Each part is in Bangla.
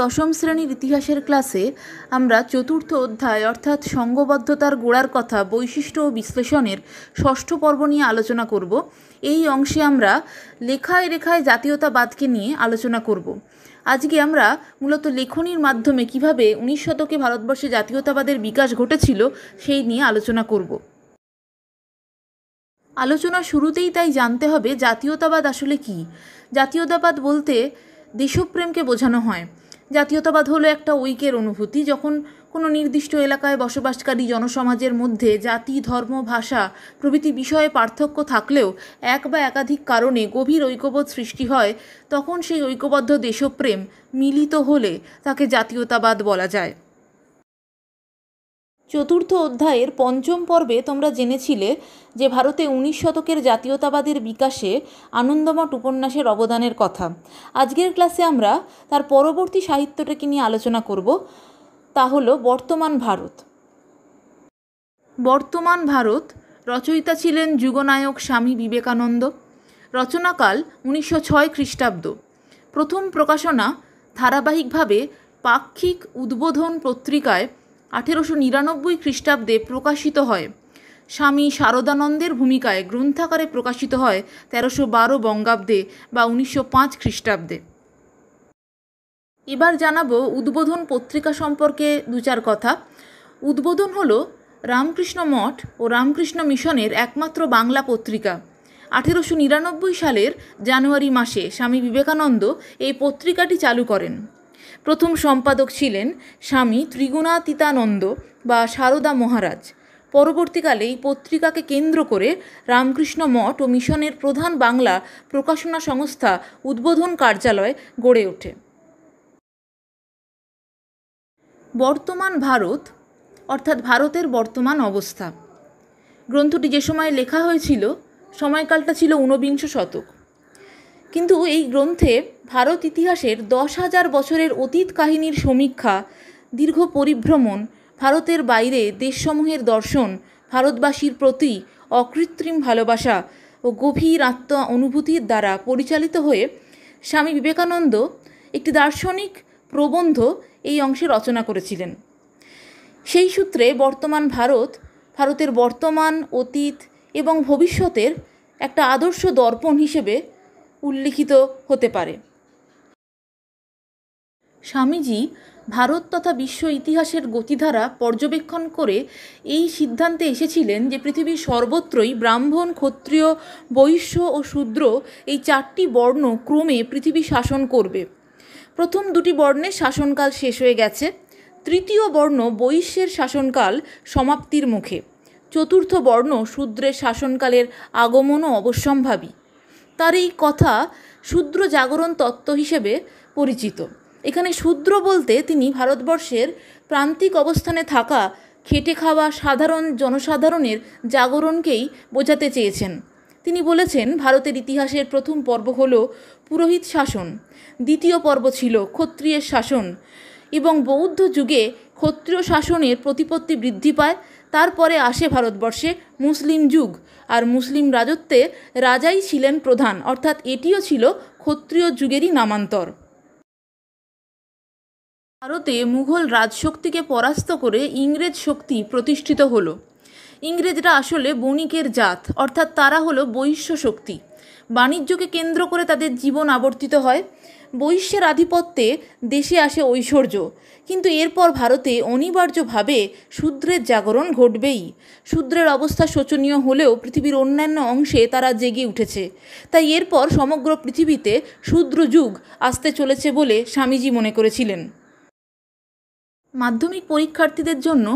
দশম শ্রেণীর ইতিহাসের ক্লাসে আমরা চতুর্থ অধ্যায় অর্থাৎ সঙ্গবদ্ধতার গোড়ার কথা বৈশিষ্ট্য ও বিশ্লেষণের ষষ্ঠ পর্ব নিয়ে আলোচনা করব এই অংশে আমরা লেখায় রেখায় জাতীয়তাবাদকে নিয়ে আলোচনা করব আজকে আমরা মূলত লেখনির মাধ্যমে কিভাবে উনিশ শতকে ভারতবর্ষে জাতীয়তাবাদের বিকাশ ঘটেছিল সেই নিয়ে আলোচনা করব আলোচনা শুরুতেই তাই জানতে হবে জাতীয়তাবাদ আসলে কি জাতীয়তাবাদ বলতে দেশপ্রেমকে বোঝানো হয় জাতীয়তাবাদ হলো একটা ঐক্যের অনুভূতি যখন কোনো নির্দিষ্ট এলাকায় বসবাসকারী জনসমাজের মধ্যে জাতি ধর্ম ভাষা প্রভৃতি বিষয়ে পার্থক্য থাকলেও এক বা একাধিক কারণে গভীর ঐক্যবোধ সৃষ্টি হয় তখন সেই ঐক্যবদ্ধ দেশপ্রেম মিলিত হলে তাকে জাতীয়তাবাদ বলা যায় চতুর্থ অধ্যায়ের পঞ্চম পর্বে তোমরা জেনেছিলে যে ভারতে উনিশ শতকের জাতীয়তাবাদের বিকাশে আনন্দমঠ উপন্যাসের অবদানের কথা আজকের ক্লাসে আমরা তার পরবর্তী সাহিত্যটাকে নিয়ে আলোচনা করব তা হল বর্তমান ভারত বর্তমান ভারত রচয়িতা ছিলেন যুগনায়ক স্বামী বিবেকানন্দ রচনাকাল উনিশশো ছয় খ্রিস্টাব্দ প্রথম প্রকাশনা ধারাবাহিকভাবে পাক্ষিক উদ্বোধন পত্রিকায় আঠেরোশো নিরানব্বই খ্রিস্টাব্দে প্রকাশিত হয় স্বামী শারদানন্দের ভূমিকায় গ্রন্থাকারে প্রকাশিত হয় তেরোশো বারো বঙ্গাব্দে বা উনিশশো পাঁচ খ্রিস্টাব্দে এবার জানাবো উদ্বোধন পত্রিকা সম্পর্কে দু চার কথা উদ্বোধন হলো রামকৃষ্ণ মঠ ও রামকৃষ্ণ মিশনের একমাত্র বাংলা পত্রিকা আঠেরোশো নিরানব্বই সালের জানুয়ারি মাসে স্বামী বিবেকানন্দ এই পত্রিকাটি চালু করেন প্রথম সম্পাদক ছিলেন স্বামী ত্রিগুণাতীতানন্দ বা সারদা মহারাজ পরবর্তীকালে এই পত্রিকাকে কেন্দ্র করে রামকৃষ্ণ মঠ ও মিশনের প্রধান বাংলা প্রকাশনা সংস্থা উদ্বোধন কার্যালয় গড়ে ওঠে বর্তমান ভারত অর্থাৎ ভারতের বর্তমান অবস্থা গ্রন্থটি যে সময়ে লেখা হয়েছিল সময়কালটা ছিল ঊনবিংশ শতক কিন্তু এই গ্রন্থে ভারত ইতিহাসের দশ হাজার বছরের অতীত কাহিনীর সমীক্ষা দীর্ঘ পরিভ্রমণ ভারতের বাইরে দেশসমূহের দর্শন ভারতবাসীর প্রতি অকৃত্রিম ভালোবাসা ও গভীর আত্ম অনুভূতির দ্বারা পরিচালিত হয়ে স্বামী বিবেকানন্দ একটি দার্শনিক প্রবন্ধ এই অংশে রচনা করেছিলেন সেই সূত্রে বর্তমান ভারত ভারতের বর্তমান অতীত এবং ভবিষ্যতের একটা আদর্শ দর্পণ হিসেবে উল্লিখিত হতে পারে স্বামীজি ভারত তথা বিশ্ব ইতিহাসের গতিধারা পর্যবেক্ষণ করে এই সিদ্ধান্তে এসেছিলেন যে পৃথিবীর সর্বত্রই ব্রাহ্মণ ক্ষত্রিয় বৈশ্য ও শূদ্র এই চারটি বর্ণ ক্রমে পৃথিবী শাসন করবে প্রথম দুটি বর্ণের শাসনকাল শেষ হয়ে গেছে তৃতীয় বর্ণ বৈশ্যের শাসনকাল সমাপ্তির মুখে চতুর্থ বর্ণ শূদ্রের শাসনকালের আগমনও অবশ্যম্ভাবী তার এই কথা শূদ্র জাগরণ তত্ত্ব হিসেবে পরিচিত এখানে শূদ্র বলতে তিনি ভারতবর্ষের প্রান্তিক অবস্থানে থাকা খেটে খাওয়া সাধারণ জনসাধারণের জাগরণকেই বোঝাতে চেয়েছেন তিনি বলেছেন ভারতের ইতিহাসের প্রথম পর্ব হল পুরোহিত শাসন দ্বিতীয় পর্ব ছিল ক্ষত্রিয়ের শাসন এবং বৌদ্ধ যুগে ক্ষত্রিয় শাসনের প্রতিপত্তি বৃদ্ধি পায় তারপরে আসে ভারতবর্ষে মুসলিম যুগ আর মুসলিম রাজত্বে রাজাই ছিলেন প্রধান অর্থাৎ এটিও ছিল ক্ষত্রিয় যুগেরই নামান্তর ভারতে মুঘল রাজশক্তিকে পরাস্ত করে ইংরেজ শক্তি প্রতিষ্ঠিত হল ইংরেজরা আসলে বণিকের জাত অর্থাৎ তারা হলো বৈশ্য শক্তি বাণিজ্যকে কেন্দ্র করে তাদের জীবন আবর্তিত হয় বৈশ্যের আধিপত্যে দেশে আসে ঐশ্বর্য কিন্তু এরপর ভারতে অনিবার্যভাবে শূদ্রের জাগরণ ঘটবেই শূদ্রের অবস্থা শোচনীয় হলেও পৃথিবীর অন্যান্য অংশে তারা জেগে উঠেছে তাই এরপর সমগ্র পৃথিবীতে শূদ্র যুগ আসতে চলেছে বলে স্বামীজি মনে করেছিলেন মাধ্যমিক পরীক্ষার্থীদের জন্য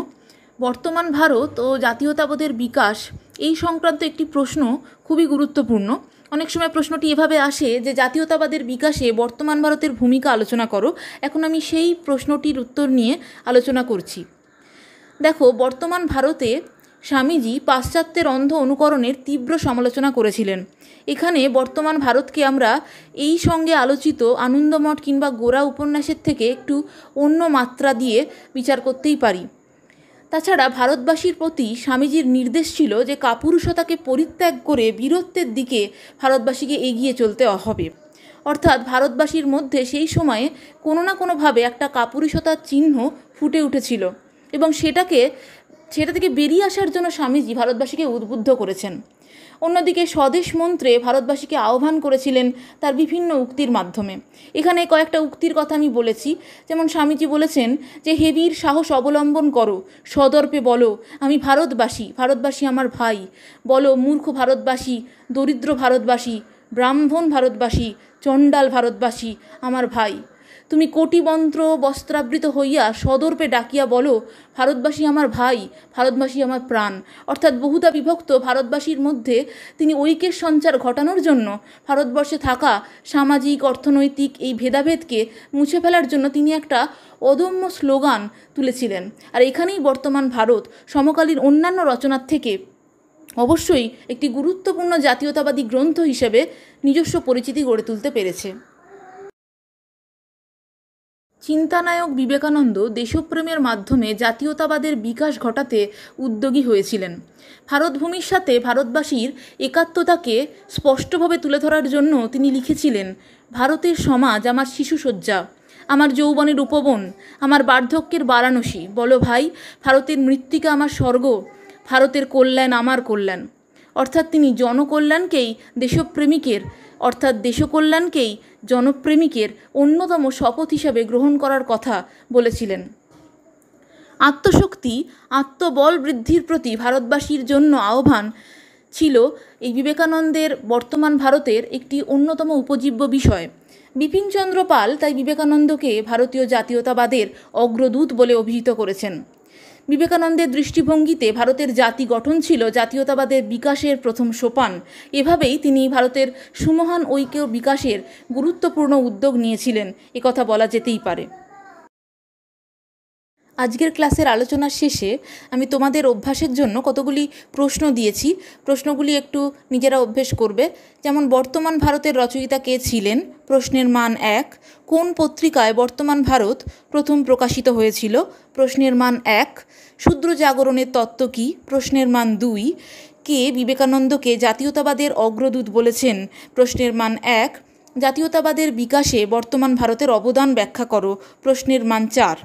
বর্তমান ভারত ও জাতীয়তাবোধের বিকাশ এই সংক্রান্ত একটি প্রশ্ন খুবই গুরুত্বপূর্ণ অনেক সময় প্রশ্নটি এভাবে আসে যে জাতীয়তাবাদের বিকাশে বর্তমান ভারতের ভূমিকা আলোচনা করো এখন আমি সেই প্রশ্নটির উত্তর নিয়ে আলোচনা করছি দেখো বর্তমান ভারতে স্বামীজি পাশ্চাত্যের অন্ধ অনুকরণের তীব্র সমালোচনা করেছিলেন এখানে বর্তমান ভারতকে আমরা এই সঙ্গে আলোচিত আনন্দমঠ কিংবা গোরা উপন্যাসের থেকে একটু অন্য মাত্রা দিয়ে বিচার করতেই পারি তাছাড়া ভারতবাসীর প্রতি স্বামীজির নির্দেশ ছিল যে কাপুরুষতাকে পরিত্যাগ করে বীরত্বের দিকে ভারতবাসীকে এগিয়ে চলতে হবে অর্থাৎ ভারতবাসীর মধ্যে সেই সময়ে কোনো না কোনোভাবে একটা কাপুরুষতার চিহ্ন ফুটে উঠেছিল এবং সেটাকে সেটা থেকে বেরিয়ে আসার জন্য স্বামীজি ভারতবাসীকে উদ্বুদ্ধ করেছেন অন্যদিকে স্বদেশ মন্ত্রে ভারতবাসীকে আহ্বান করেছিলেন তার বিভিন্ন উক্তির মাধ্যমে এখানে কয়েকটা উক্তির কথা আমি বলেছি যেমন স্বামীজি বলেছেন যে হেবির সাহস অবলম্বন করো সদর্পে বলো আমি ভারতবাসী ভারতবাসী আমার ভাই বলো মূর্খ ভারতবাসী দরিদ্র ভারতবাসী ব্রাহ্মণ ভারতবাসী চণ্ডাল ভারতবাসী আমার ভাই তুমি কোটিমন্ত্র বস্ত্রাবৃত হইয়া সদর্পে ডাকিয়া বলো ভারতবাসী আমার ভাই ভারতবাসী আমার প্রাণ অর্থাৎ বহুতা বিভক্ত ভারতবাসীর মধ্যে তিনি ঐক্যের সঞ্চার ঘটানোর জন্য ভারতবর্ষে থাকা সামাজিক অর্থনৈতিক এই ভেদাভেদকে মুছে ফেলার জন্য তিনি একটা অদম্য স্লোগান তুলেছিলেন আর এখানেই বর্তমান ভারত সমকালীন অন্যান্য রচনার থেকে অবশ্যই একটি গুরুত্বপূর্ণ জাতীয়তাবাদী গ্রন্থ হিসেবে নিজস্ব পরিচিতি গড়ে তুলতে পেরেছে চিন্তানায়ক বিবেকানন্দ দেশপ্রেমের মাধ্যমে জাতীয়তাবাদের বিকাশ ঘটাতে উদ্যোগী হয়েছিলেন ভারতভূমির সাথে ভারতবাসীর একাত্মতাকে স্পষ্টভাবে তুলে ধরার জন্য তিনি লিখেছিলেন ভারতের সমাজ আমার শিশুসজ্জা আমার যৌবনের উপবন আমার বার্ধক্যের বারাণসী বলো ভাই ভারতের মৃত্তিকা আমার স্বর্গ ভারতের কল্যাণ আমার কল্যাণ অর্থাৎ তিনি জনকল্যাণকেই দেশপ্রেমিকের অর্থাৎ দেশকল্যাণকেই জনপ্রেমিকের অন্যতম শপথ হিসাবে গ্রহণ করার কথা বলেছিলেন আত্মশক্তি আত্মবল বৃদ্ধির প্রতি ভারতবাসীর জন্য আহ্বান ছিল এই বিবেকানন্দের বর্তমান ভারতের একটি অন্যতম উপজীব্য বিষয় বিপিনচন্দ্র পাল তাই বিবেকানন্দকে ভারতীয় জাতীয়তাবাদের অগ্রদূত বলে অভিহিত করেছেন বিবেকানন্দের দৃষ্টিভঙ্গিতে ভারতের জাতি গঠন ছিল জাতীয়তাবাদের বিকাশের প্রথম সোপান এভাবেই তিনি ভারতের সুমহান ঐক্য বিকাশের গুরুত্বপূর্ণ উদ্যোগ নিয়েছিলেন একথা বলা যেতেই পারে আজকের ক্লাসের আলোচনার শেষে আমি তোমাদের অভ্যাসের জন্য কতগুলি প্রশ্ন দিয়েছি প্রশ্নগুলি একটু নিজেরা অভ্যেস করবে যেমন বর্তমান ভারতের রচয়িতা কে ছিলেন প্রশ্নের মান এক কোন পত্রিকায় বর্তমান ভারত প্রথম প্রকাশিত হয়েছিল প্রশ্নের মান এক শূদ্র জাগরণের তত্ত্ব কী প্রশ্নের মান দুই কে বিবেকানন্দকে জাতীয়তাবাদের অগ্রদূত বলেছেন প্রশ্নের মান এক জাতীয়তাবাদের বিকাশে বর্তমান ভারতের অবদান ব্যাখ্যা করো প্রশ্নের মান চার